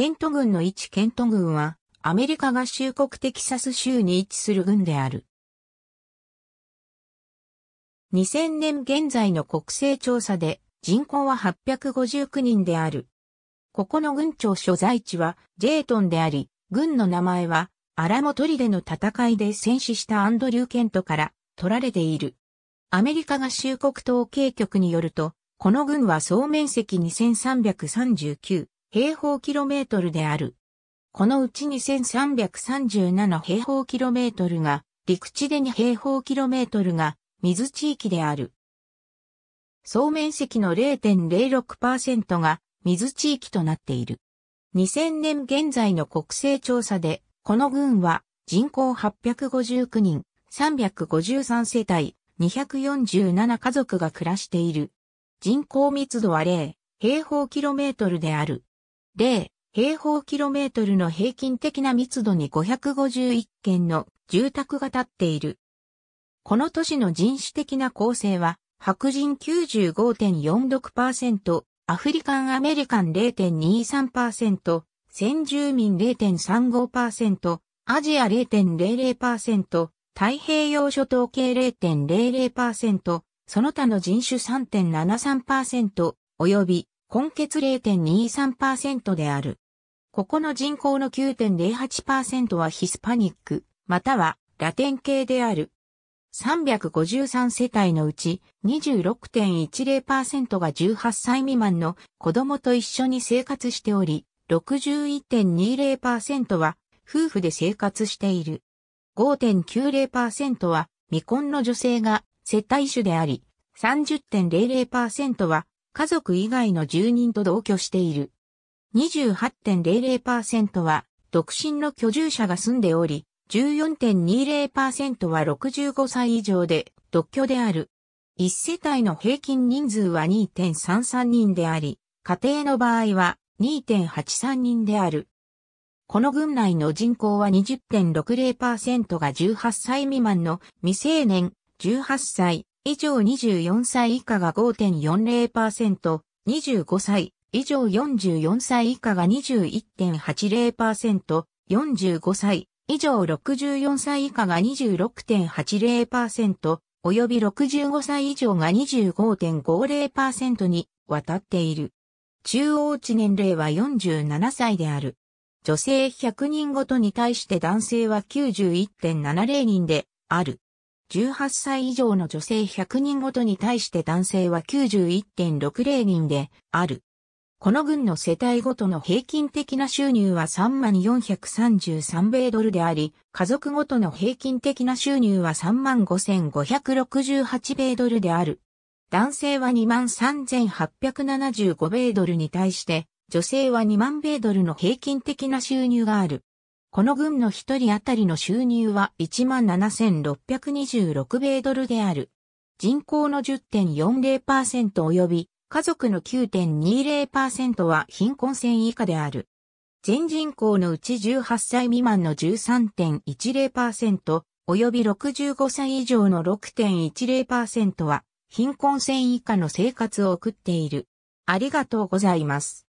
ケント軍の位置ケント軍は、アメリカ合衆国テキサス州に位置する軍である。2000年現在の国勢調査で人口は859人である。ここの郡庁所在地はジェイトンであり、軍の名前はアラモトリでの戦いで戦死したアンドリュー・ケントから取られている。アメリカ合衆国統計局によると、この軍は総面積2339平方キロメートルである。このうち2337平方キロメートルが、陸地で2平方キロメートルが、水地域である。総面積の0.06%が、水地域となっている。2000年現在の国勢調査で、この群は人口859人、353世帯、247家族が暮らしている。人口密度は0平方キロメートルである。0平方キロメートルの平均的な密度に551件の住宅が建っている。この都市の人種的な構成は、白人95.46%、アフリカンアメリカン0.23%、先住民0.35%、アジア0.00%、太平洋諸島系0.00%、その他の人種3.73%、及び根結0.23%である。ここの人口の9.08%はヒスパニック、またはラテン系である。353世帯のうち26.10%が18歳未満の子供と一緒に生活しており、61.20%は夫婦で生活している。5.90%は未婚の女性が世帯主であり、30.00%は家族以外の住人と同居している。28.00%は独身の居住者が住んでおり、14.20%は65歳以上で独居である。1世帯の平均人数は2.33人であり、家庭の場合は2.83人である。この群内の人口は20.60%が18歳未満の未成年、18歳、以上24歳以下が5.40%、25歳以上44歳以下が21.80%、45歳以上64歳以下が26.80%、及び65歳以上が25.50%にわたっている。中央値年齢は47歳である。女性100人ごとに対して男性は91.70人である。18歳以上の女性100人ごとに対して男性は91.60人である。この軍の世帯ごとの平均的な収入は3万433米ドルであり、家族ごとの平均的な収入は3万5568米ドルである。男性は2万3875米ドルに対して、女性は2万米ドルの平均的な収入がある。この軍の一人当たりの収入は17,626米ドルである。人口の10.40%及び家族の9.20%は貧困線以下である。全人口のうち18歳未満の13.10%及び65歳以上の6.10%は貧困線以下の生活を送っている。ありがとうございます。